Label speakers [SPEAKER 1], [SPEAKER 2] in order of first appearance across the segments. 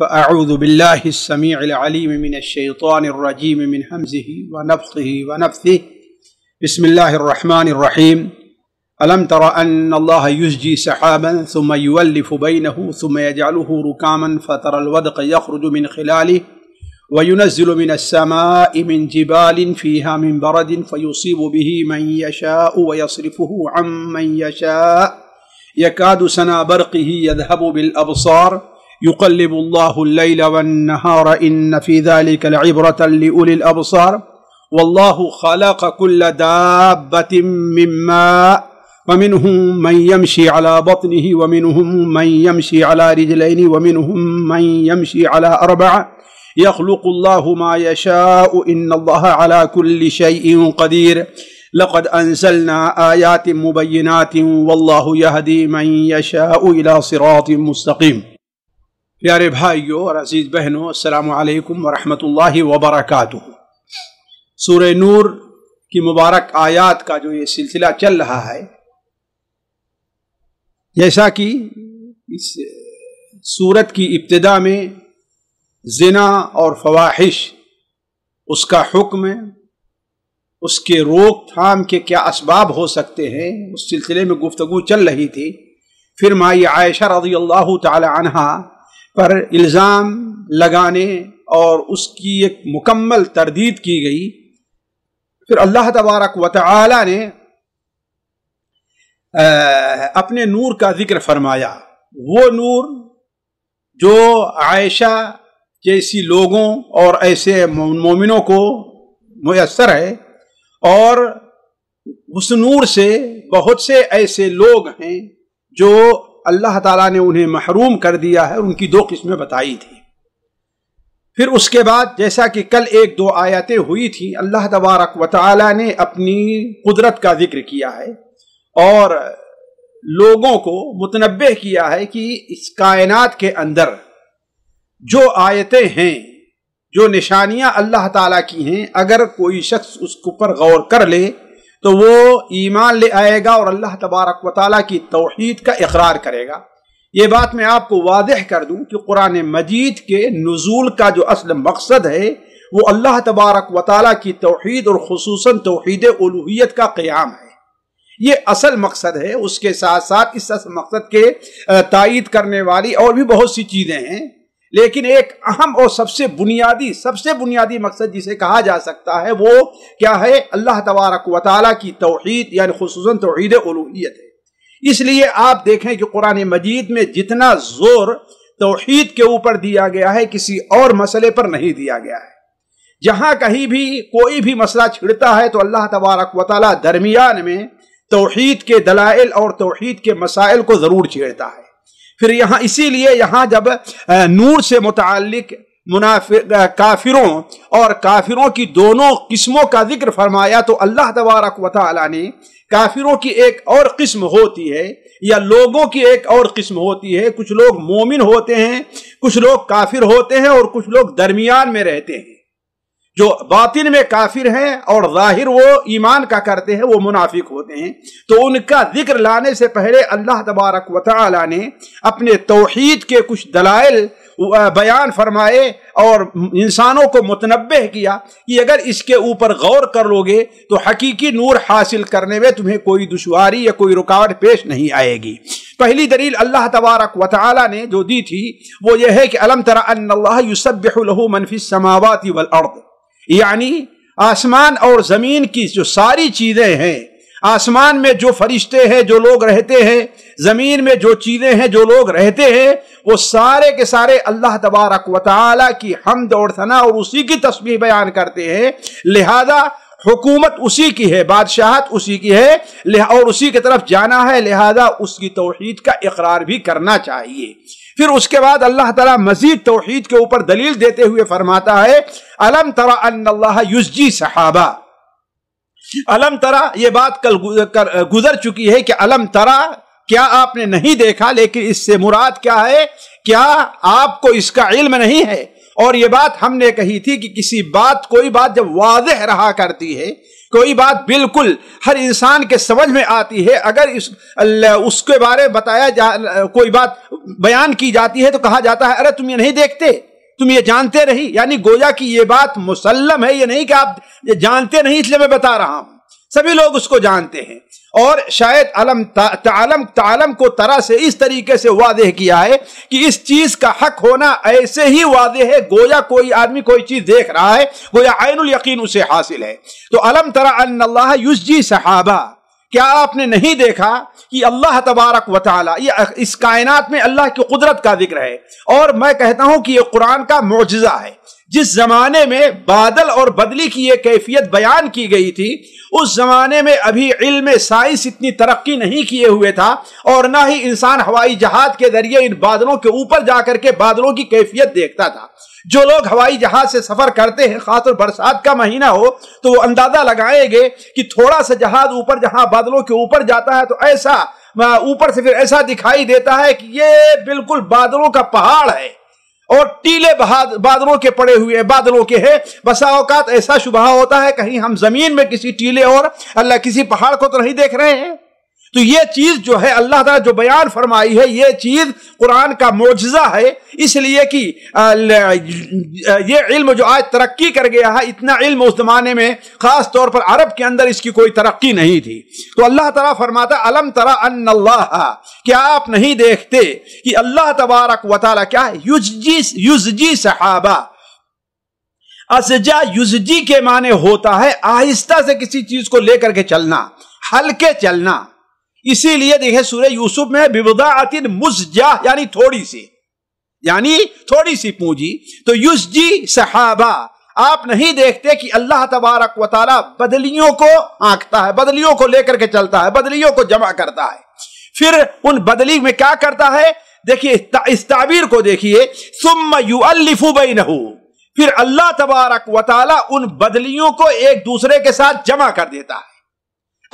[SPEAKER 1] فأعوذ بالله السميع العليم من الشيطان الرجيم من همزه ونفخه ونفثه بسم الله الرحمن الرحيم ألم تر أن الله يزجي سحابا ثم يولف بينه ثم يجعله ركاما فترى الودق يخرج من خلاله وينزل من السماء من جبال فيها من برد فيصيب به من يشاء ويصرفه عن من يشاء يكاد سنا برقه يذهب بالأبصار يقلب الله الليل والنهار إن في ذلك لعبرة لأولي الأبصار والله خلق كل دابة من ماء فمنهم من يمشي على بطنه ومنهم من يمشي على رجلين ومنهم من يمشي على أربعة يخلق الله ما يشاء إن الله على كل شيء قدير لقد أنزلنا آيات مبينات والله يهدي من يشاء إلى صراط مستقيم प्यारे भाइयों और अजीज़ बहनों आलकम वरहमल वबरक सूर नूर की मुबारक आयात का जो ये सिलसिला चल रहा है जैसा कि इस सूरत की इब्तदा में जना और फवाहिश उसका हुक्म उसके रोकथाम के क्या इसबाब हो सकते हैं उस सिलसिले में गुफ्तगु चल रही थी फिर माई आयशा रजी अल्लाह पर इल्ज़ाम लगाने और उसकी एक मुकम्मल तरदीद की गई फिर अल्लाह तबारक व ताली ने अपने नूर का जिक्र फरमाया वो नूर जो आयशा जैसी लोगों और ऐसे मोमिनों को मैसर है और उस नूर से बहुत से ऐसे लोग हैं जो अल्लाह ताला ने उन्हें महरूम कर दिया है उनकी दो किस्में बताई थी फिर उसके बाद जैसा कि कल एक दो आयतें हुई थी अल्लाह तबारक व ने अपनी कुदरत का जिक्र किया है और लोगों को मुतनब किया है कि इस कायनात के अंदर जो आयतें हैं जो निशानियां अल्लाह ताला की हैं अगर कोई शख्स उसके ऊपर गौर कर ले तो वो ईमान ले आएगा और अल्लाह तबारक व ताली की तोहद का इकरार करेगा ये बात मैं आपको वाजह कर दूं कि कुरान मजीद के नजूल का जो असल मकसद है वो अल्लाह तबारक व ताली की तोहद और खसूस तोहद उलूहियत का क़्याम है ये असल मकसद है उसके साथ साथ इस असल मकसद के तइद करने वाली और भी बहुत सी चीज़ें हैं लेकिन एक अहम और सबसे बुनियादी सबसे बुनियादी मकसद जिसे कहा जा सकता है वो क्या है अल्लाह तबारक वाली की तोहद यानी खसूस तोहद अलूहियत है इसलिए आप देखें कि कुरान मजीद में जितना जोर तोहद के ऊपर दिया गया है किसी और मसले पर नहीं दिया गया है जहाँ कहीं भी कोई भी मसला छिड़ता है तो अल्लाह तबारक वाली दरमियान में तोहद के दलाइल और तोहद के मसाइल को ज़रूर छेड़ता है फिर यहाँ इसीलिए यहाँ जब नूर से मुतक मुनाफि काफिरों और काफिरों की दोनों किस्मों का जिक्र फरमाया तो अल्लाह तबारक वाली ने काफिरों की एक और किस्म होती है या लोगों की एक और किस्म होती है कुछ लोग मोमिन होते हैं कुछ लोग काफिर होते हैं और कुछ लोग दरमियान में रहते हैं जो बातिन में काफिर हैं और जाहिर वो ईमान का करते हैं वो मुनाफिक होते हैं तो उनका जिक्र लाने से पहले अल्लाह तबारक वाली ने अपने तोहद के कुछ दलाइल बयान फरमाए और इंसानों को मुतनब किया कि अगर इसके ऊपर गौर कर लोगे तो हकीकी नूर हासिल करने में तुम्हें कोई दुशारी या कोई रुकावट पेश नहीं आएगी पहली दलील अल्लाह तबारक वाली ने जो दी थी वो ये है कि अलम तरा अल्लाह यूसब मनफी समावती वल अर्द यानी आसमान और ज़मीन की जो सारी चीज़ें हैं आसमान में जो फरिश्ते हैं जो लोग रहते हैं ज़मीन में जो चीज़ें हैं जो लोग रहते हैं वो सारे के सारे अल्लाह तबारक वाली की हम और और उसी की तस्वीर बयान करते हैं लिहाजा हुकूमत उसी की है बादशाहत उसी की है और उसी की तरफ जाना है लिहाजा उसकी तोहहीद का इकरार भी करना चाहिए फिर उसके बाद अल्लाह तला मजीद तोहहीद के ऊपर दलील देते हुए फरमाता है अलम तरा अल्लाह युजी सहाबा अलम तरा यह बात कल गुजर चुकी है कि अलम तरा क्या आपने नहीं देखा लेकिन इससे मुराद क्या है क्या आपको इसका इल्म नहीं है और ये बात हमने कही थी कि किसी बात कोई बात जब वाज रहा करती है कोई बात बिल्कुल हर इंसान के समझ में आती है अगर इस उसके बारे में बताया जा कोई बात बयान की जाती है तो कहा जाता है अरे तुम ये नहीं देखते तुम ये जानते नहीं यानी गोया की ये बात मुसलम है ये नहीं कि आप ये जानते नहीं इसलिए मैं बता रहा हूं सभी लोग उसको जानते हैं और शायद अलम तालम तालम को तरह से इस तरीके से वादे किया है कि इस चीज का हक होना ऐसे ही वादे है गोया कोई आदमी कोई चीज देख रहा है गोया आयनुल यकीन उसे हासिल है तो अलम तरह अल्लाह युजी सहाबा क्या आपने नहीं देखा कि अल्लाह तबारक वाली ये इस कायनात में अल्लाह की कुदरत का जिक्र है और मैं कहता हूं कि ये कुरान का मुआजा है जिस जमाने में बादल और बदली की यह कैफियत बयान की गई थी उस जमाने में अभी इल्म साइंस इतनी तरक्की नहीं किए हुए था और ना ही इंसान हवाई जहाज के जरिए इन बादलों के ऊपर जाकर के बादलों की कैफियत देखता था जो लोग हवाई जहाज से सफर करते हैं खासकर बरसात का महीना हो तो वो अंदाजा लगाएंगे कि थोड़ा सा जहाज ऊपर जहां बादलों के ऊपर जाता है तो ऐसा ऊपर से फिर ऐसा दिखाई देता है कि ये बिल्कुल बादलों का पहाड़ है और टीले बादलों के पड़े हुए बादलों के हैं बसा औकात ऐसा शुबहा होता है कहीं हम जमीन में किसी टीले और अल्लाह किसी पहाड़ को तो नहीं देख रहे हैं तो ये चीज जो है अल्लाह ताला जो बयान फरमाई है ये चीज कुरान का मोजा है इसलिए कि ये इल्म जो आज तरक्की कर गया है इतना इल्म उस जमाने में खास तौर पर अरब के अंदर इसकी कोई तरक्की नहीं थी तो अल्लाह ताला फरमाता अलम तरा अन क्या आप नहीं देखते कि अल्लाह तबारक वाली क्या है युजी युजी सहाबा असजा युजी के माने होता है आहिस्ता से किसी चीज को लेकर के चलना हल्के चलना इसीलिए देखे सूर्य यूसुफ में विविधा अति मुस्जा यानी थोड़ी सी यानी थोड़ी सी पूंजी तो युस जी सहाबा आप नहीं देखते कि अल्लाह तबारक वाला बदलियों को आंकता है बदलियों को लेकर के चलता है बदलियों को जमा करता है फिर उन बदली में क्या करता है देखिए इस ताबीर को देखिए सुम यू फिर अल्लाह तबारक वाला उन बदलियों को एक दूसरे के साथ जमा कर देता है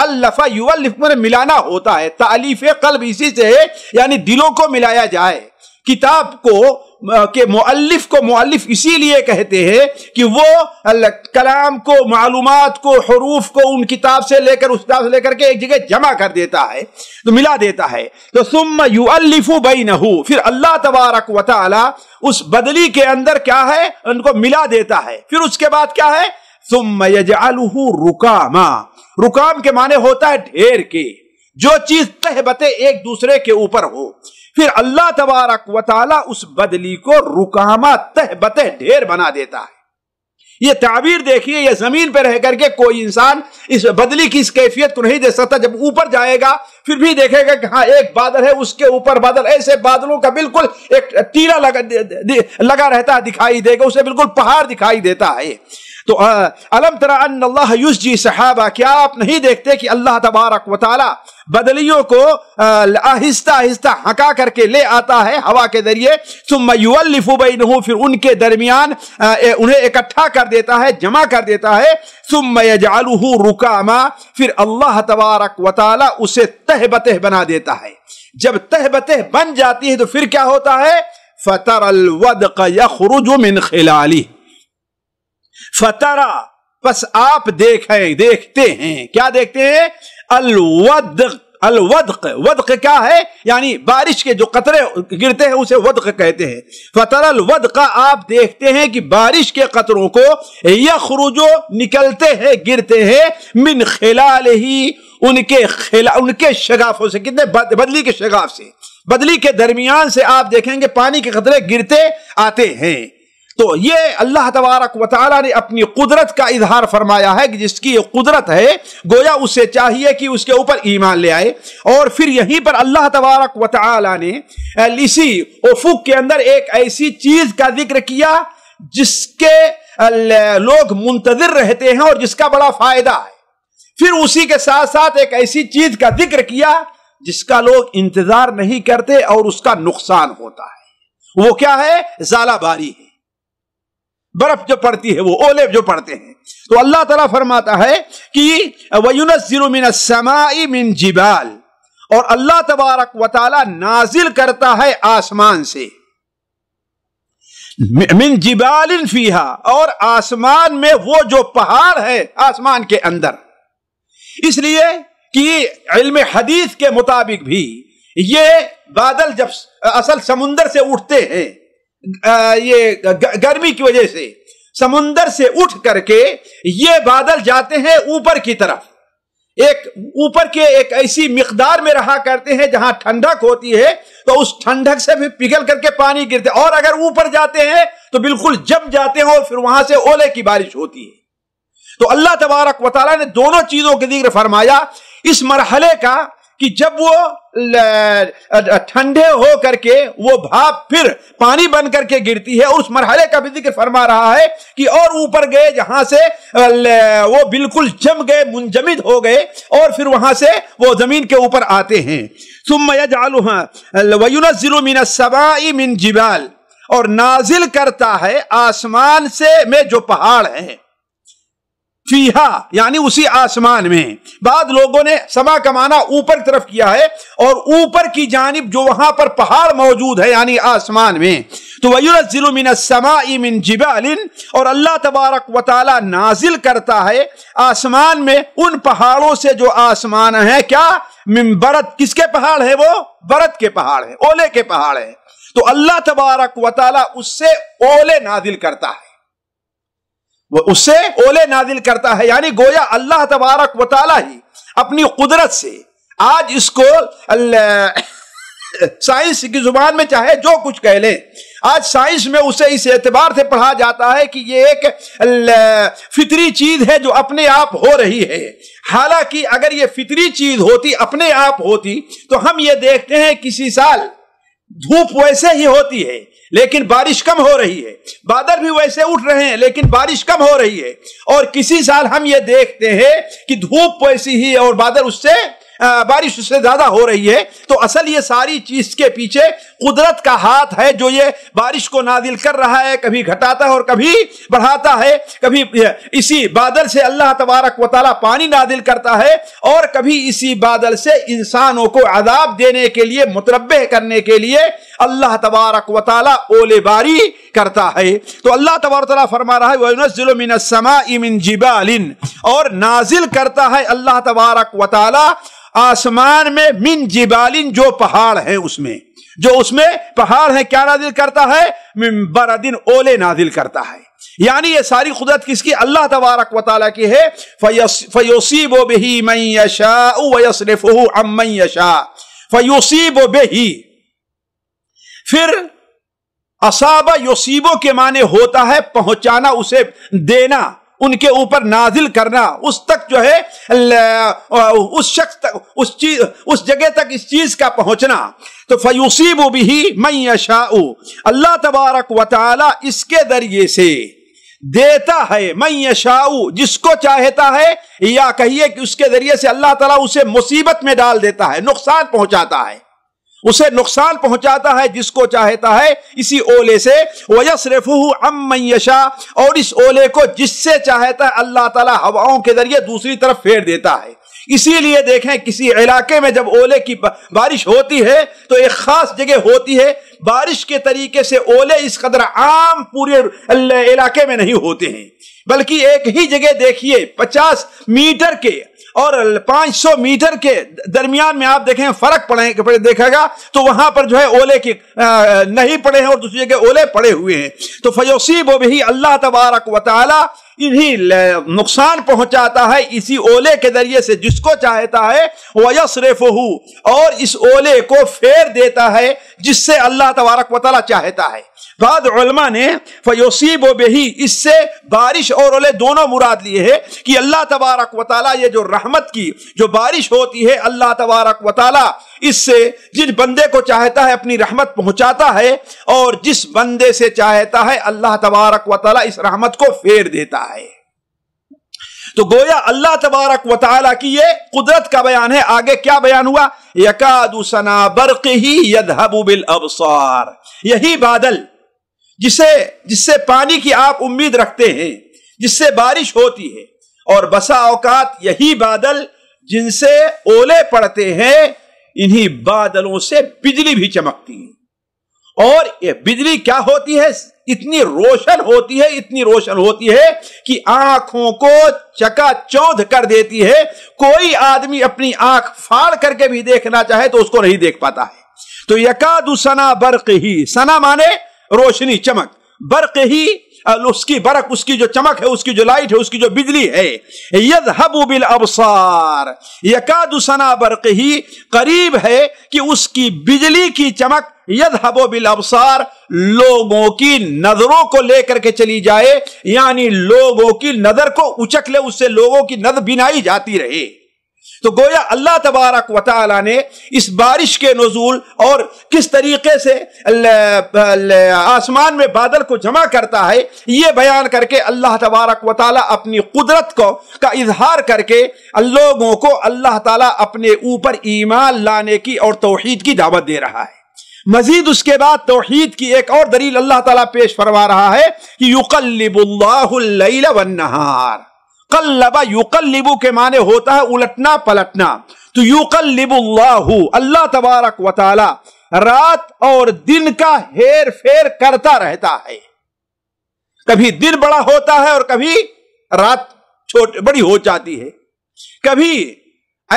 [SPEAKER 1] अल्लफा युवाफ मैंने मिलाना होता है तालीफ कल्ब इसी से यानी दिलों को मिलाया जाए किताब को के मुल्लफ को मुअल्लिफ इसीलिए कहते हैं कि वो कलाम को मालूम को हरूफ को उन किताब से लेकर उस किताब से लेकर के एक जगह जमा कर देता है तो मिला देता है तो सुम युअल्लिफु बई फिर अल्लाह तबारक वाली उस बदली के अंदर क्या है उनको मिला देता है फिर उसके बाद क्या है सुम यजालहू रुकामा रुकाम के माने होता है ढेर के जो चीज तह बते एक दूसरे के ऊपर हो फिर अल्लाह तबारक वाली उस बदली को रुकामा तह बते ढेर बना देता है ये ताबीर देखिए ये जमीन पर रह करके कोई इंसान इस बदली की इस कैफियत को नहीं दे सकता जब ऊपर जाएगा फिर भी देखेगा कि हाँ एक बादल है उसके ऊपर बादल ऐसे बादलों का बिल्कुल एक टीला लगा लगा रहता है दिखाई देगा उसे बिल्कुल पहाड़ दिखाई देता है तो अलम तरा अल्लाह युसजी सहाबा क्या आप नहीं देखते कि अल्लाह तबारक वाली बदलियों को आहिस्ता आहिस्ता हका करके ले आता है हवा के जरिए नहू फिर उनके दरमियान उन्हें इकट्ठा कर देता है जमा कर देता है सुमयजालू रुकामा फिर अल्लाह तबारक वाली उसे तह बतह बना देता है जब तह बतह बन जाती है तो फिर क्या होता है फतर अलवद का यखरुजुमिन खिलाली फतरा बस आप देख है, देखते हैं क्या देखते हैं अलवद अलवदक वदक क्या है यानी बारिश के जो कतरे गिरते हैं उसे वदक कहते हैं फतर अलवद का आप देखते हैं कि बारिश के कतरों को यखरुजो निकलते हैं गिरते हैं मिन खिलाल ही उनके खिला उनके शगाफों से कितने बद, बदली के शगाफ से बदली के दरमियान से आप देखेंगे पानी के कतरे गिरते आते हैं तो ये अल्लाह तबारक वाली ने अपनी कुदरत का इजहार फरमाया है कि जिसकी कुदरत है गोया उससे चाहिए कि उसके ऊपर ईमान ले आए और फिर यहीं पर अल्लाह तबारक वाली ने इसी उफुक के अंदर एक ऐसी चीज का जिक्र किया जिसके लोग मुंतजर रहते हैं और जिसका बड़ा फायदा है फिर उसी के साथ साथ एक ऐसी चीज का जिक्र किया जिसका लोग इंतजार नहीं करते और उसका नुकसान होता है वो क्या है जालाबारी है बर्फ जो पड़ती है वो ओले जो पड़ते हैं तो अल्लाह तला फरमाता है कि वयुनसिरुमिन समाई मिन जिबाल और अल्लाह तबारक वाला नाजिल करता है आसमान से मिन जिबाल फीहा और आसमान में वो जो पहाड़ है आसमान के अंदर इसलिए कि इल्म हदीस के मुताबिक भी ये बादल जब असल समुंदर से उठते हैं ये गर्मी की वजह से समुंदर से उठ करके ये बादल जाते हैं ऊपर की तरफ एक ऊपर के एक ऐसी मिकदार में रहा करते हैं जहां ठंडक होती है तो उस ठंडक से फिर पिघल करके पानी गिरते और अगर ऊपर जाते हैं तो बिल्कुल जम जाते हैं और फिर वहां से ओले की बारिश होती है तो अल्लाह तबारक वाली ने दोनों चीजों के जिक्र फरमाया इस मरहले का कि जब वो ठंडे हो करके वो भाप फिर पानी बन करके गिरती है और उस मरहले का भी जिक्र फरमा रहा है कि और ऊपर गए जहां से वो बिल्कुल जम गए मुंजमिद हो गए और फिर वहां से वो जमीन के ऊपर आते हैं सुम जालुना सबाई मिन जिबाल और नाजिल करता है आसमान से में जो पहाड़ हैं फीहा यानी उसी आसमान में बाद लोगों ने समा कमाना ऊपर की तरफ किया है और ऊपर की जानब जो वहां पर पहाड़ मौजूद है यानी आसमान में तो वयुरजिलमिन जिबालिन और अल्लाह तबारक वाली नाजिल करता है आसमान में उन पहाड़ों से जो आसमान है क्या बरत किसके पहाड़ है वो बरत के पहाड़ है ओले के पहाड़ है तो अल्लाह तबारक वाली उससे ओले नाजिल करता है वो उससे ओले नादिल करता है यानी गोया अल्लाह तबारक वाली ही अपनी कुदरत से आज इसको साइंस की जुबान में चाहे जो कुछ कह लें आज साइंस में उसे इस एतबार से पढ़ा जाता है कि ये एक फितरी चीज है जो अपने आप हो रही है हालांकि अगर ये फितरी चीज होती अपने आप होती तो हम ये देखते हैं किसी साल धूप वैसे ही होती है लेकिन बारिश कम हो रही है बादल भी वैसे उठ रहे हैं लेकिन बारिश कम हो रही है और किसी साल हम ये देखते हैं कि धूप वैसी ही और बादल उससे बारिश उससे ज्यादा हो रही है तो असल ये सारी चीज के पीछे कुदरत का हाथ है जो ये बारिश को नादिल कर रहा है कभी घटाता है और कभी बढ़ाता है कभी इसी बादल से अल्लाह तबारक वाली पानी नादिल करता है और कभी इसी बादल से इंसानों को आदाब देने के लिए मुतरब करने के लिए अल्लाह तबारक वाली ओलेबारी करता है तो अल्लाह तबारक फरमा रहा है और नाजिल करता है अल्लाह तबारक वाली आसमान में मिन जिबालिन जो पहाड़ है उसमें जो उसमें पहाड़ है क्या नादिल करता है दिन ओले नादिल करता है यानी ये सारी कुदरत किसकी अल्लाह तबारक वाल की है फयोसीब बेही मई यशा वसरफ अम यशा फयोसीब बेही फिर असाबा योसीबो के माने होता है पहुंचाना उसे देना उनके ऊपर नाजिल करना उस तक जो है उस शख्स तक उस चीज उस जगह तक इस चीज का पहुंचना तो फयूसीब भी मई शाह अल्लाह तबारक वाली इसके जरिए से देता है मैं शाऊ जिसको चाहता है या कहिए कि उसके जरिए से अल्लाह ताला उसे मुसीबत में डाल देता है नुकसान पहुंचाता है उसे नुकसान पहुंचाता है जिसको चाहता है इसी ओले से वयसरफू अमयशा और इस ओले को जिससे चाहता है अल्लाह ताला हवाओं के जरिए दूसरी तरफ फेर देता है इसीलिए देखें किसी इलाके में जब ओले की बारिश होती है तो एक खास जगह होती है बारिश के तरीके से ओले इस कदर आम पूरे इलाके में नहीं होते हैं बल्कि एक ही जगह देखिए 50 मीटर के और 500 मीटर के दरमियान में आप देखें फर्क पड़े देखेगा तो वहां पर जो है ओले के नहीं पड़े हैं और दूसरी जगह ओले पड़े हुए हैं तो फयोसीब भी अल्लाह तबारक वाली इन्हीं नुकसान पहुंचाता है इसी ओले के जरिए से जिसको चाहता है वयसरफ और इस ओले को फेर देता है जिससे अल्लाह तबारक वाली चाहता है बाद ने फ़योसीब बेही इससे बारिश और ओले दोनों मुराद लिए है कि अल्लाह तबारक वाली ये जो रहमत की जो बारिश होती है अल्लाह तबारक वाल इससे जिस बंदे को चाहता है अपनी रहमत पहुंचाता है और जिस बंदे से चाहता है अल्लाह तबारक वाल इस रहमत को फेर देता है तो गोया अल्लाह तबारक वाली की ये कुदरत का बयान है आगे क्या बयान हुआ यकादुसना बर्क ही यदहबुबिल अबसार यही बादल जिसे जिससे पानी की आप उम्मीद रखते हैं जिससे बारिश होती है और बसा औकात यही बादल जिनसे ओले पड़ते हैं इन्हीं बादलों से बिजली भी चमकती है और ये बिजली क्या होती है इतनी रोशन होती है इतनी रोशन होती है कि आंखों को चका चौध कर देती है कोई आदमी अपनी आंख फाड़ करके भी देखना चाहे तो उसको नहीं देख पाता है तो यकादु सना बर्क ही सना माने रोशनी चमक बर्क ही उसकी बर्क उसकी जो चमक है उसकी जो लाइट है उसकी जो बिजली है यद बिल अबसार यकादुसना बर्क ही करीब है कि उसकी बिजली की चमक यद हबोबिल अबसार लोगों की नजरों को लेकर के चली जाए यानी लोगों की नजर को उचक ले उससे लोगों की नद बिनाई जाती रहे तो गोया अल्लाह तबारक वाली ने इस बारिश के नजूल और किस तरीके से आसमान में बादल को जमा करता है ये बयान करके अल्लाह तबारक वाली अपनी कुदरत को का इजहार करके लोगों को अल्लाह ताला अपने ऊपर ईमान लाने की और तोहहीद की दावत दे रहा है मजीद उसके बाद तोहहीद की एक और दलील अल्लाह तला पेश फरमा रहा है कि युकल्लिबुल्लाहुल कल्लबा युकल्लिबू के माने होता है उलटना पलटना तो युकल्लिबुल्लाहु अल्लाह तबारक वाला रात और दिन का हेर फेर करता रहता है कभी दिन बड़ा होता है और कभी रात छोट बड़ी हो जाती है कभी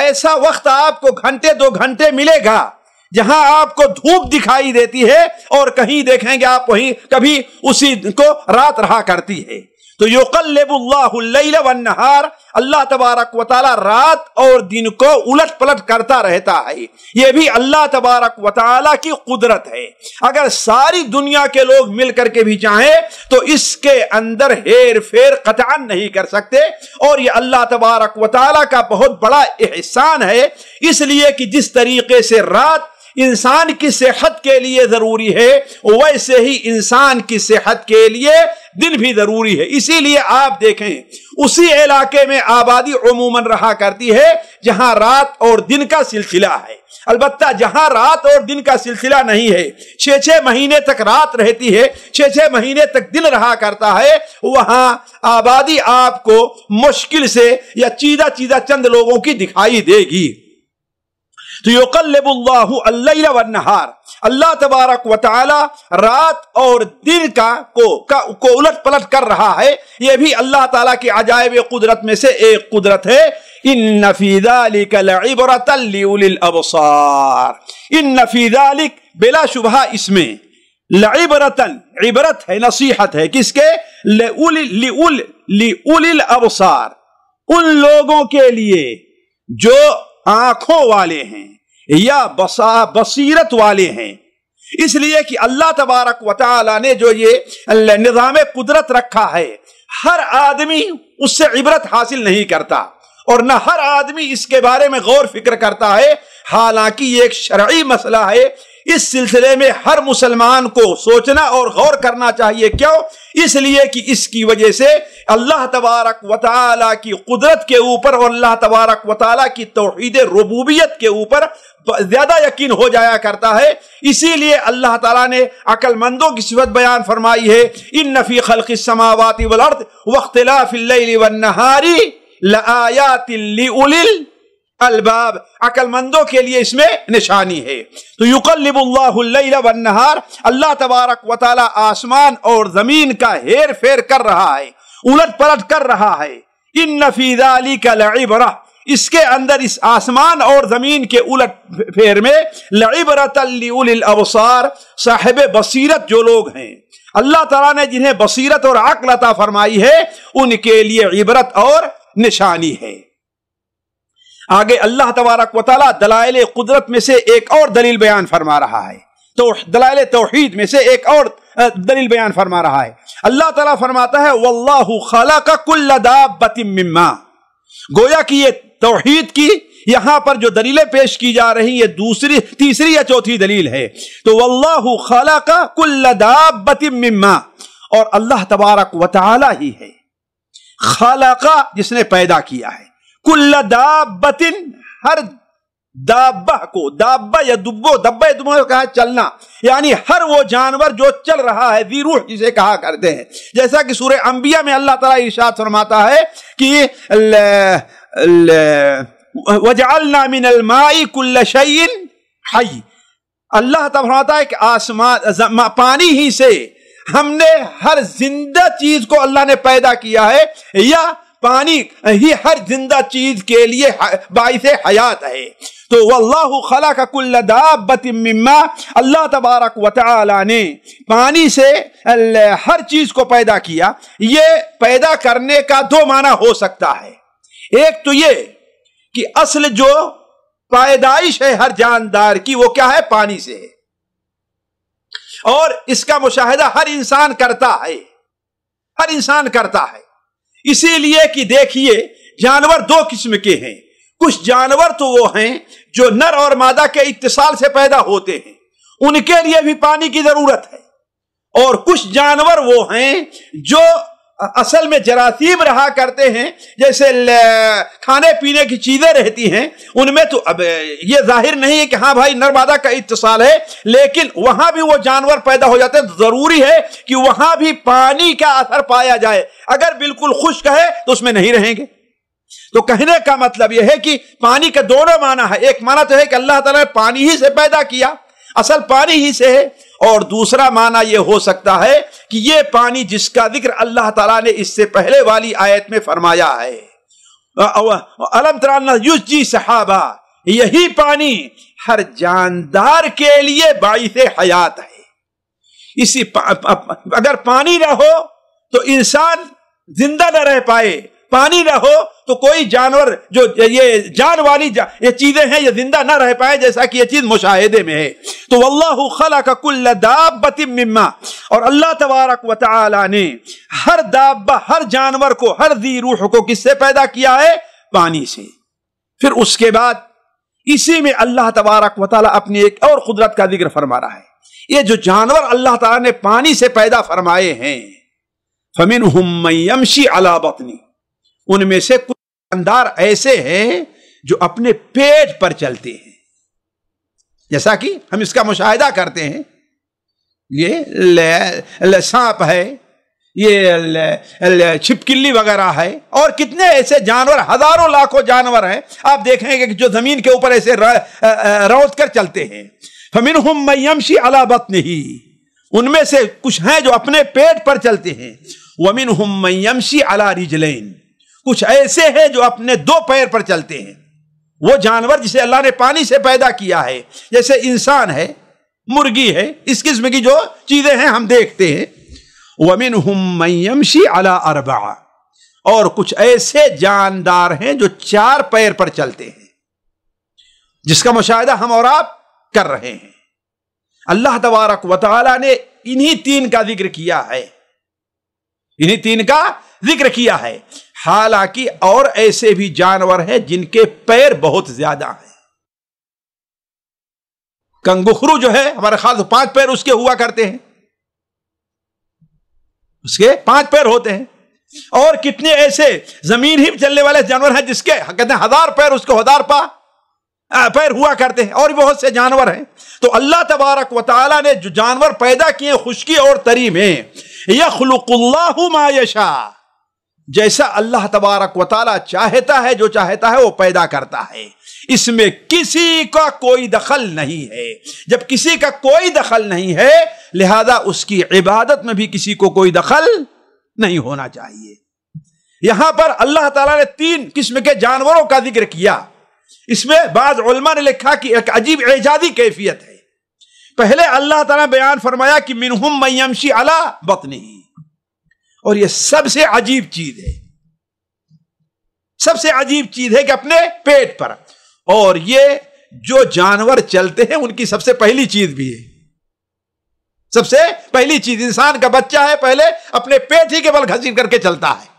[SPEAKER 1] ऐसा वक्त आपको घंटे दो घंटे मिलेगा जहां आपको धूप दिखाई देती है और कहीं देखेंगे आप वहीं कभी उसी को रात रहा करती है तो योकल्लाहार अल्लाह तबारक वाली रात और दिन को उलट पलट करता रहता है यह भी अल्लाह तबारक वाल की कुदरत है अगर सारी दुनिया के लोग मिल करके भी चाहें तो इसके अंदर हेर फेर कतान नहीं कर सकते और यह अल्लाह तबारक वाल का बहुत बड़ा एहसान है इसलिए कि जिस तरीके से रात इंसान की सेहत के लिए जरूरी है वैसे ही इंसान की सेहत के लिए दिन भी जरूरी है इसीलिए आप देखें उसी इलाके में आबादी अमूमन रहा करती है जहां रात और दिन का सिलसिला है अलबत्ता जहां रात और दिन का सिलसिला नहीं है छह छह महीने तक रात रहती है छह छह महीने तक दिन रहा करता है वहां आबादी आपको मुश्किल से या चीदा चीदा चंद लोगों की दिखाई देगी तो योकल्लाहार अल्लाह तबारक वाली रात और दिन का को का, को उलट पलट कर रहा है यह भी अल्लाह तला की अजायब कुदरत में से एक कुदरत है इन नफीदालिकबरतलबसार इन नफीदालिक बेला शुबह इसमें लिबरतन इबरत है नसीहत है किसके लिउल अबसार उन लोगों के लिए जो आंखों वाले हैं या बसा बसीरत वाले हैं इसलिए कि अल्लाह तबारक वाली ने जो ये निज़ाम कुदरत रखा है हर आदमी उससे इबरत हासिल नहीं करता और न हर आदमी इसके बारे में गौर फिक्र करता है हालांकि ये एक शर्य मसला है इस सिलसिले में हर मुसलमान को सोचना और गौर करना चाहिए क्यों इसलिए कि इसकी वजह से अल्लाह तबारक वाली की कुदरत के ऊपर और अल्लाह तबारक वाली की तोहद रबूबियत के ऊपर ज्यादा यकीन हो जाया करता है इसीलिए अल्लाह ताला ने अकलमंदों की सिफत बयान फरमाई है इन नफ़ी खल्क समावती वलर्द वख्तलाफिल्लहारी उलिल अलबाब अकलमंदों के लिए इसमें निशानी है तो युकलबुल्लाहार अल्लाह तबारक वाल आसमान और जमीन का हेर फेर कर रहा है उलट पलट कर रहा है इन नफीजा अली का लबरा इसके अंदर इस आसमान और जमीन के उलट फेर में लबरत अबसार साहिब बसीरत जो लोग हैं अल्लाह तला ने जिन्हें बसीरत और अकलता फरमाई है उनके लिए इबरत और निशानी है आगे अल्लाह तबारक वाली दलाइल कुदरत में से एक और दलील बयान फरमा रहा है तो दलाइल तोहहीद में से एक और दलील बयान फरमा रहा है अल्लाह तला फरमाता है वल्लाह खला का कुल्लदाबिम्मा गोया कि ये तोहहीद की यहां पर जो दलीलें पेश की जा रही ये दूसरी तीसरी या चौथी दलील है तो वल्लाह खला का कुल्लदाबिम्मा और अल्लाह तबारक वाली ही है खाला का जिसने पैदा किया है कुल्ल दाबतिन हर दाबा को दाबा या दुब्बो दब्बा या दुब्बो कहा चलना यानी हर वो जानवर जो चल रहा है वीरूह जिसे कहा करते हैं जैसा कि सूर्य अंबिया में अल्लाह तला इशाद फरमाता है कि वजाल नामिन अलमाई कुल्ल शयन हई अल्लाह तब फरमाता है कि आसमान पानी ही से हमने हर जिंदा चीज को अल्लाह ने पैदा किया है या पानी ही हर जिंदा चीज के लिए बाइस हयात है तो वह खला का कुल्लदाबतिम्मा अल्लाह तबारक वाला ने पानी से हर चीज को पैदा किया ये पैदा करने का दो माना हो सकता है एक तो ये कि असल जो पैदाइश है हर जानदार की वो क्या है पानी से है और इसका मुशाहिदा हर इंसान करता है हर इंसान करता है इसीलिए कि देखिए जानवर दो किस्म के हैं कुछ जानवर तो वो हैं जो नर और मादा के इत्तिसाल से पैदा होते हैं उनके लिए भी पानी की जरूरत है और कुछ जानवर वो हैं जो असल में जरासीम रहा करते हैं जैसे खाने पीने की चीज़ें रहती हैं उनमें तो अब ये जाहिर नहीं है कि हाँ भाई नर्मदा का इتصाल है लेकिन वहां भी वो जानवर पैदा हो जाते हैं तो ज़रूरी है कि वहां भी पानी का असर पाया जाए अगर बिल्कुल खुश्क है तो उसमें नहीं रहेंगे तो कहने का मतलब यह है कि पानी का दोनों माना है एक माना तो है कि अल्लाह तला ने पानी ही से पैदा किया असल पानी ही से है और दूसरा माना यह हो सकता है कि यह पानी जिसका जिक्र अल्लाह ताला ने इससे पहले वाली आयत में फरमाया है अलम तराना जी सहाबा यही पानी हर जानदार के लिए बाईस हयात है इसी पा, अगर पानी ना हो तो इंसान जिंदा न रह पाए पानी ना हो तो कोई जानवर जो ये जान वाली जा, ये चीजें हैं ये जिंदा ना रह पाए जैसा कि ये चीज मुशाहिदे में है तो वल्लाहु खला का कुल्ल मिम्मा और अल्लाह तबारक व ताला ने हर दाबा हर जानवर को हर दी रूह को किससे पैदा किया है पानी से फिर उसके बाद इसी में अल्लाह तबारक व ताला अपनी एक और कुदरत का जिक्र फरमा रहा है ये जो जानवर अल्लाह ताला ने पानी से पैदा फरमाए हैं फमिन हमशी अला बतनी उनमें से कुछ दुकानदार ऐसे हैं जो अपने पेट पर चलते हैं जैसा कि हम इसका मुशाहिदा करते हैं ये सांप है ये छिपकिल्ली वगैरह है और कितने ऐसे जानवर हजारों लाखों जानवर हैं आप देखेंगे कि जो जमीन के ऊपर ऐसे रौद कर चलते हैं फमिन मैमशी अला नहीं उनमें से कुछ हैं जो अपने पेट पर चलते हैं वमिन मैमशी अला रिजलैन कुछ ऐसे हैं जो अपने दो पैर पर चलते हैं वो जानवर जिसे अल्लाह ने पानी से पैदा किया है जैसे इंसान है मुर्गी है इस किस्म की जो चीजें हैं हम देखते हैं वमिन हमयमशी अला अरबा और कुछ ऐसे जानदार हैं जो चार पैर पर चलते हैं जिसका मुशाह हम और आप कर रहे हैं अल्लाह तबारक वाला ने इन्हीं तीन का जिक्र किया है इन्हीं तीन का जिक्र किया है हालांकि और ऐसे भी जानवर हैं जिनके पैर बहुत ज्यादा हैं कंगुखरू जो है हमारे खास पांच पैर उसके हुआ करते हैं उसके पांच पैर होते हैं और कितने ऐसे जमीन ही चलने वाले जानवर हैं जिसके कहते हैं हजार पैर उसके हजार पा पैर हुआ करते हैं और बहुत से जानवर हैं तो अल्लाह तबारक वाली ने जो जानवर पैदा किए खुशकी और तरी में यखलुकल्लाशा जैसा अल्लाह तबारक वाली चाहता है जो चाहता है वो पैदा करता है इसमें किसी का कोई दखल नहीं है जब किसी का कोई दखल नहीं है लिहाजा उसकी इबादत में भी किसी को कोई दखल नहीं होना चाहिए यहां पर अल्लाह ताला ने तीन किस्म के जानवरों का जिक्र किया इसमें बाद ने लिखा कि एक अजीब एजादी कैफियत है पहले अल्लाह ताला बयान फरमाया कि मिनहुम मैमशी अला बतनी और यह सबसे अजीब चीज है सबसे अजीब चीज है कि अपने पेट पर और ये जो जानवर चलते हैं उनकी सबसे पहली चीज भी है सबसे पहली चीज इंसान का बच्चा है पहले अपने पेट ही के बल घसीट करके चलता है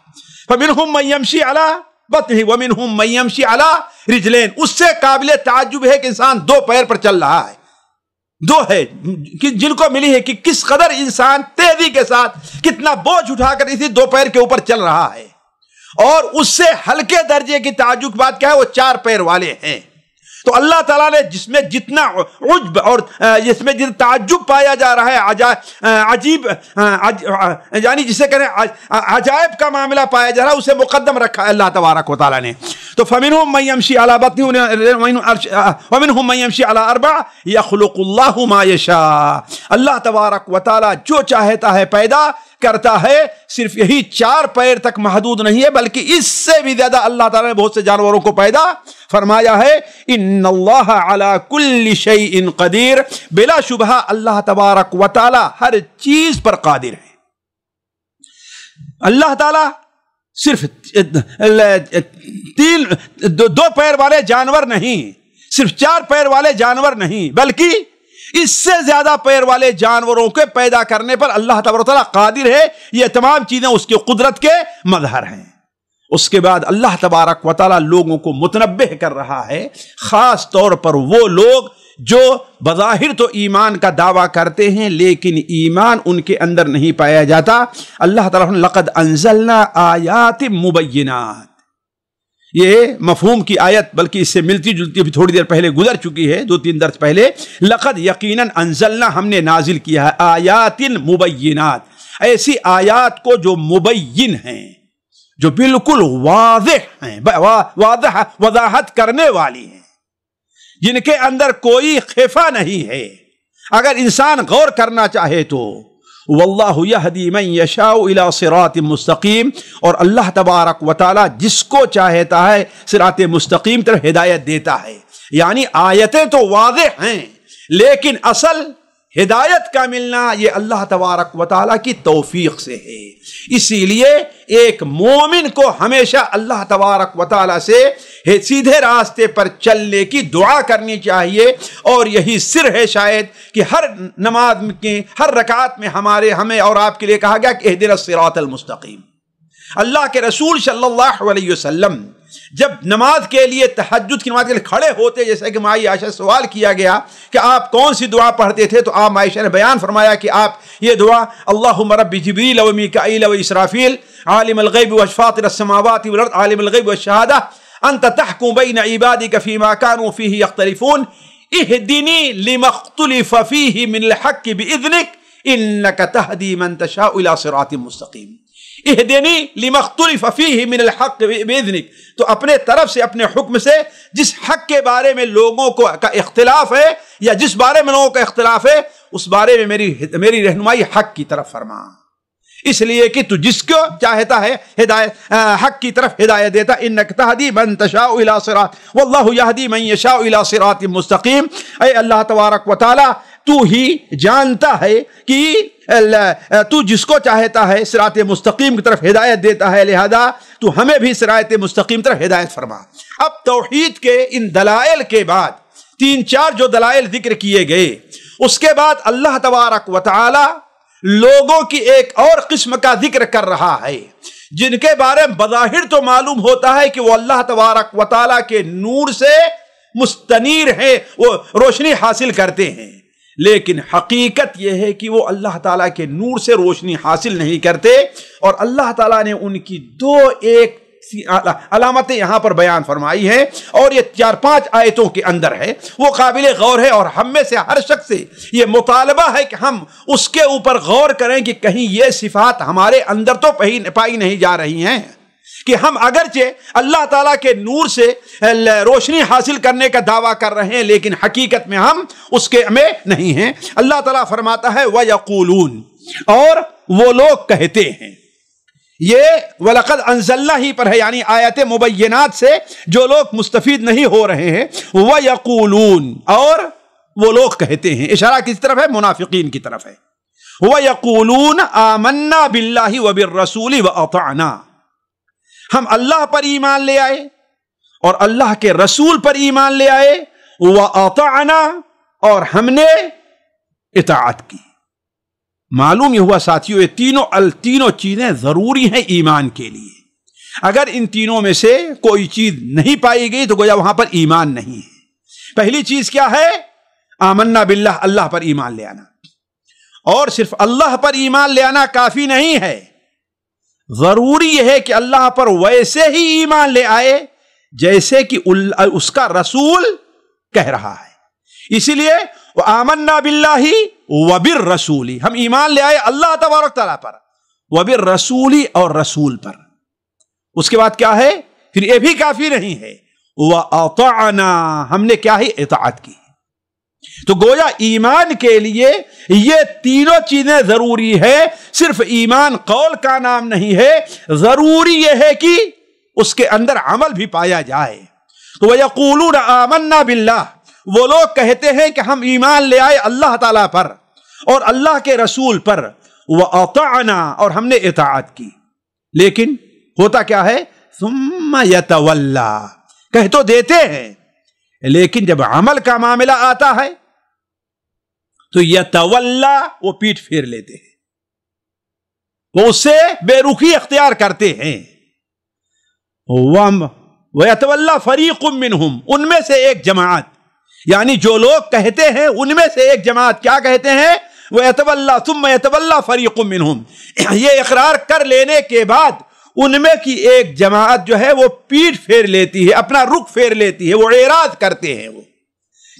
[SPEAKER 1] फमिन मयमशी अला बत वमिन मयमशी अला रिजलेन उससे काबिल ताजुब है कि इंसान दो पैर पर चल रहा है दो है कि जिनको मिली है कि किस कदर इंसान तेजी के साथ कितना बोझ उठाकर इसी दो पैर के ऊपर चल रहा है और उससे हल्के दर्जे की ताजुक बात क्या है वो चार पैर वाले हैं तो अल्लाह ताला ने जिसमें जितना उज्ब और जिसमें जितना ताजुब पाया जा रहा है अजीब यानी जिसे करें अजायब का मामला पाया जा रहा है उसे मुकदम रखा है अल्लाह तबारक वाली ने तो फमिन मैमशी अला बतनी हम मैमशी अला अरबा यखलुकल्लाशाह अल्लाह तबारक व ताली जो चाहता है पैदा करता है सिर्फ यही चार पैर तक महदूद नहीं है बल्कि इससे भी ज्यादा अल्लाह ताला ने बहुत से जानवरों को पैदा फरमाया है इन अला कुल्ली शई इन कदीर बिला शुबह अल्लाह तबारक व ताली हर चीज पर कादिर है अल्लाह ताला सिर्फ तीन दो, दो पैर वाले जानवर नहीं सिर्फ चार पैर वाले जानवर नहीं बल्कि इससे ज्यादा पैर वाले जानवरों के पैदा करने पर अल्लाह तला कादिर है ये तमाम चीजें उसकी कुदरत के मजहर हैं उसके बाद अल्लाह तबारक वाली लोगों को मुतनबे कर रहा है ख़ास तौर पर वो लोग जो बज़ाहिर तो ईमान का दावा करते हैं लेकिन ईमान उनके अंदर नहीं पाया जाता अल्लाह ताला ने लक़द अनजलना आयात मुबैनात ये मफहूम की आयत बल्कि इससे मिलती जुलती अभी थोड़ी देर पहले गुजर चुकी है दो तीन दर्ज पहले लक़द यकीनन अनजलना हमने नाजिल किया है आयातिन मुबैनात ऐसी आयात को जो मुबैन हैं जो बिल्कुल वाज हैं वाजह वजाहत करने वाली हैं जिनके अंदर कोई खिफा नहीं है अगर इंसान गौर करना चाहे तो वल्लाहदी मैं यशाला सिरात मुस्तकीम और अल्लाह तबारक व जिसको चाहता है सिरात मुस्तकीम तरफ हिदायत देता है यानी आयतें तो वाज हैं लेकिन असल हिदायत का मिलना ये अल्लाह तबारक वाली की तोफीक से है इसीलिए एक मोमिन को हमेशा अल्लाह तबारक वाली से सीधे रास्ते पर चलने की दुआ करनी चाहिए और यही सिर है शायद कि हर नमाज के हर रकात में हमारे हमें और आपके लिए कहा गया कि एहदिन सिरातलमस्तकीम अल्लाह के रसूल सल्लल्लाहु अलैहि वसल्लम जब नमाज के लिए तहजद की नमाज के लिए खड़े होते जैसा कि माई आयशा सवाल किया गया कि आप कौन सी दुआ पढ़ते थे तो आप आयशा ने बयान फरमाया कि आप ये दुआ अल्लाह मरब जबरील मिकाईल इसराफील आलिमगैब वशफ़ातरसमावत आलिमगैब वशहादा अन तहकुम बिन इबादी कफ़ी माकान फ़ी अख्तलिफ़ून इह दिनी लिमख्तलिफ़ी मिनहक बदनिक इन तहदी मन तशा मुस्तकीम एहदेनी बेदनिक तो अपने तरफ से अपने हुक्म से जिस हक के बारे में लोगों को का इख्तलाफ है या जिस बारे में लोगों का इख्तलाफ है उस बारे में मेरी मेरी रहनुमाई हक की तरफ फरमा इसलिए कि तू जिसको चाहता है हिदायत हक की तरफ हिदायत देता इन नकतादी मन तशाहदी मन यशाहरात मुस्तकीम अल्लाह तबारक वाली तू ही जानता है कि तू जिसको चाहता है सिरात मुस्तकीम की तरफ हिदायत देता है लिहाजा तू हमें भी सिरात मुस्तकीम तरफ हिदायत फरमा अब तोहहीद के इन दलाइल के बाद तीन चार जो दलाइल जिक्र किए गए उसके बाद अल्लाह तबारक व लोगों की एक और किस्म का जिक्र कर रहा है जिनके बारे में बज़ाहिर तो मालूम होता है कि वो अल्लाह तबारक वाली के नूर से मुस्तनीर हैं वो रोशनी हासिल करते हैं लेकिन हकीकत यह है कि वो अल्लाह ताला के नूर से रोशनी हासिल नहीं करते और अल्लाह ताला ने उनकी दो एक अलामतें यहाँ पर बयान फरमाई है और ये चार पांच आयतों के अंदर है वो काबिल गौर है और हम में से हर शख्स से ये मुतालबा है कि हम उसके ऊपर गौर करें कि कहीं ये सिफात हमारे अंदर तो पाई नहीं जा रही हैं कि हम अगरचे अल्लाह ताला के नूर से रोशनी हासिल करने का दावा कर रहे हैं लेकिन हकीकत में हम उसके में नहीं हैं अल्लाह ताला फरमाता है व यकूलून और वो लोग कहते हैं ये वलकद अनजल्ला ही पर है यानी आयत मुबैनात से जो लोग मुस्तफ़ नहीं हो रहे हैं वह यकूलून और वो लोग कहते हैं इशारा किस तरफ है मुनाफिकीन की तरफ है वह यकूलून आमन्ना बिल्ला वबिर रसूली व अताना हम अल्लाह पर ईमान ले आए और अल्लाह के रसूल पर ईमान ले आए वह आना और हमने इतात की मालूम यह हुआ साथियों ये तीनों अल तीनों चीजें जरूरी हैं ईमान के लिए अगर इन तीनों में से कोई चीज नहीं पाई गई तो गोया वहां पर ईमान नहीं है पहली चीज क्या है आमन्ना बिल्ला अल्लाह पर ईमान ले आना और सिर्फ अल्लाह पर ईमान ले आना काफी नहीं है जरूरी है कि अल्लाह पर वैसे ही ईमान ले आए जैसे कि उसका रसूल कह रहा है इसीलिए वह आमन्ना बिल्लाही वबिर रसूली हम ईमान ले आए अल्लाह तबारक तला पर वबिर रसूली और रसूल पर उसके बाद क्या है फिर यह भी काफी नहीं है वह अताना हमने क्या ही इतात की तो गोया ईमान के लिए ये तीनों चीजें जरूरी है सिर्फ ईमान कौल का नाम नहीं है जरूरी यह है कि उसके अंदर अमल भी पाया जाए तो वह वयकूलून आमन्ना बिल्ला वो लोग कहते हैं कि हम ईमान ले आए अल्लाह ताला पर और अल्लाह के रसूल पर वह अताना और हमने इतात की लेकिन होता क्या है सुम्मा यतवल्ला कह तो देते हैं लेकिन जब अमल का मामला आता है तो यह तवल्ला वो पीठ फेर लेते हैं वो उससे बेरुखी अख्तियार करते हैं वम वतवल्ला फरीक मिन उनमें से एक जमात यानी जो लोग कहते हैं उनमें से एक जमात क्या कहते हैं वह यतवल्ला तुम यतवल्ला फरीक मिन ये इकरार कर लेने के बाद उनमें की एक जमात जो है वो पीठ फेर लेती है अपना रुख फेर लेती है वो एराज करते हैं वो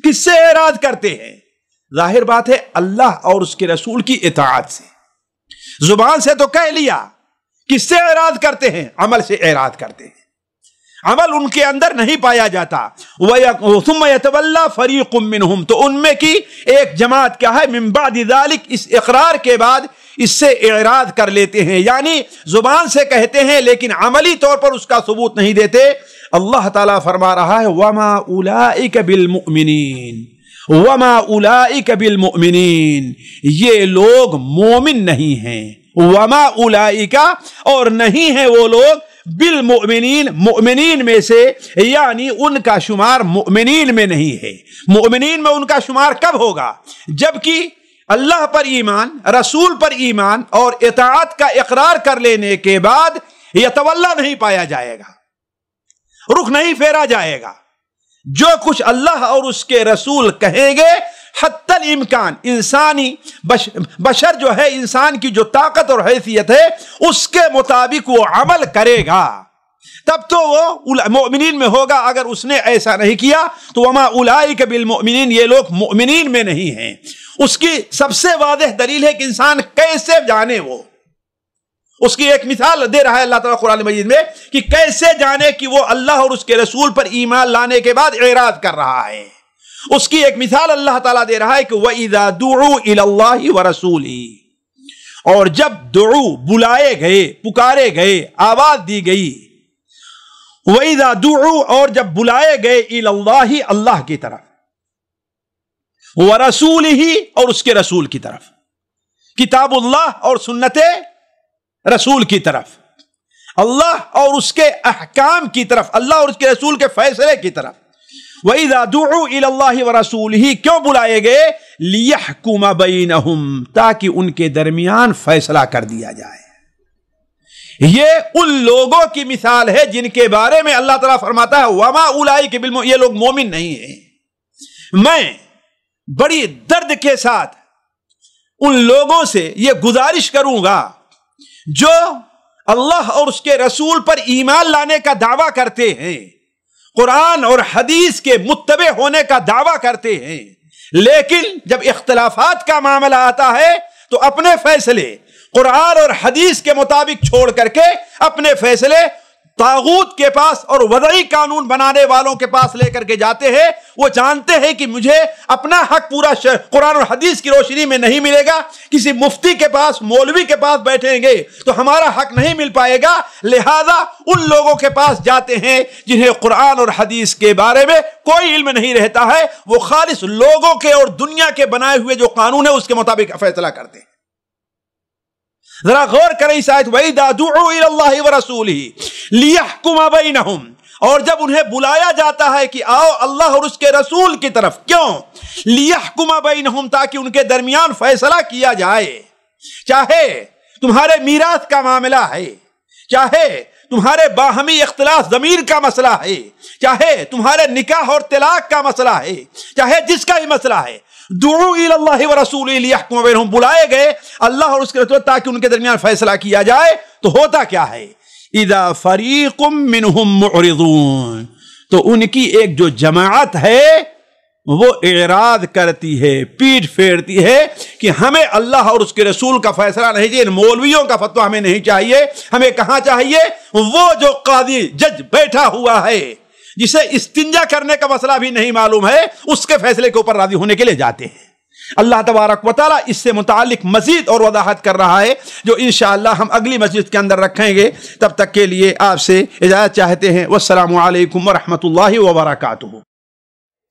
[SPEAKER 1] किससे एराज करते हैं जाहिर बात है अल्लाह और उसके रसूल की इतात से जुबान से तो कह लिया किससे एराज करते हैं अमल से एराज करते हैं अमल उनके अंदर नहीं पाया जाता वह फरीकुम तो उनमें की एक जमात क्या है मिम्बादिक इस इकरार के बाद इससे इराद कर लेते हैं यानी जुबान से कहते हैं लेकिन अमली तौर पर उसका सबूत नहीं देते अल्लाह ताला फरमा रहा है वमा कबिल मुमिन वमा कबिल मुमिन ये लोग मोमिन नहीं हैं वमा का और नहीं है वो लोग बिल मुमिन मुमिन में से यानी उनका शुमार मुमिन में नहीं है मुमिन में उनका शुमार कब होगा जबकि अल्लाह पर ईमान रसूल पर ईमान और इतात का इकरार कर लेने के बाद यह तवल्ला नहीं पाया जाएगा रुख नहीं फेरा जाएगा जो कुछ अल्लाह और उसके रसूल कहेंगे हत्तल इम्कान इंसानी बश, बशर जो है इंसान की जो ताकत और हैसियत है उसके मुताबिक वो अमल करेगा तब तो वो मोमिन में होगा अगर उसने ऐसा नहीं किया तो वमा उलाई कबिल मोमिन ये लोग मोमिन में नहीं हैं उसकी सबसे वाज दलील है कि इंसान कैसे जाने वो उसकी एक मिसाल दे रहा है अल्लाह ताला कुरान मजीद में कि कैसे जाने कि वो अल्लाह और उसके रसूल पर ईमान लाने के बाद इराद कर रहा है उसकी एक मिसाल अल्लाह ताला दे रहा है कि वह इदादूला व रसूल और जब दुरू बुलाए गए पुकारे गए आवाज दी गई वही दादू और जब बुलाए गए इल्लाही अल्लाह की तरफ व रसूल ही और उसके रसूल की तरफ किताबुल्लाह और सुन्नत रसूल की तरफ अल्लाह और उसके अहकाम की तरफ अल्लाह और उसके रसूल के फैसले की तरफ वही व रसूल ही क्यों बुलाए गए लिया बैनहुम ताकि उनके दरमियान फैसला कर दिया जाए ये उन लोगों की मिसाल है जिनके बारे में अल्लाह तला फरमाता है वमा उलाई के बिल्कुल ये लोग मोमिन नहीं है मैं बड़ी दर्द के साथ उन लोगों से यह गुजारिश करूंगा जो अल्लाह और उसके रसूल पर ईमान लाने का दावा करते हैं कुरान और हदीस के मुतबे होने का दावा करते हैं लेकिन जब इख्तलाफात का मामला आता है तो अपने फैसले कुरान और हदीस के मुताबिक छोड़ करके अपने फैसले तागूत के पास और वजही कानून बनाने वालों के पास लेकर के जाते हैं वो जानते हैं कि मुझे अपना हक पूरा कुरान और हदीस की रोशनी में नहीं मिलेगा किसी मुफ्ती के पास मौलवी के पास बैठेंगे तो हमारा हक नहीं मिल पाएगा लिहाजा उन लोगों के पास जाते हैं जिन्हें कुरान और हदीस के बारे में कोई इल्म नहीं रहता है वो खालिश लोगों के और दुनिया के बनाए हुए जो कानून है उसके मुताबिक फैसला करते हैं जरा गौर करें इस आयत वही रसूल ही और जब उन्हें बुलाया जाता है कि आओ अल्लाह और उसके रसूल की तरफ क्यों लियाकुमा बैनहुम ताकि उनके दरमियान फैसला किया जाए चाहे तुम्हारे मीरात का मामला है चाहे तुम्हारे बाहमी इख्तलास जमीर का मसला है चाहे तुम्हारे निकाह और तलाक का मसला है चाहे जिसका भी मसला है बुलाए गए अल्लाह और उसके रसूल ताकि उनके दरमियान फैसला किया जाए तो होता क्या है इदा फरीकुम मिनहुम तो उनकी एक जो जमात है वो इराद करती है पीठ फेरती है कि हमें अल्लाह और उसके रसूल का फैसला नहीं चाहिए मौलवियों का फतवा हमें नहीं चाहिए हमें कहाँ चाहिए वो जो कादी जज बैठा हुआ है जिसे इस्तिंजा करने का मसला भी नहीं मालूम है उसके फैसले के ऊपर राजी होने के लिए जाते हैं अल्लाह तबारक वाली इससे मुतालिक मजीद और वजाहत कर रहा है जो इन हम अगली मस्जिद के अंदर रखेंगे तब तक के लिए आपसे इजाज़त चाहते हैं वालकम वरहमल वर्का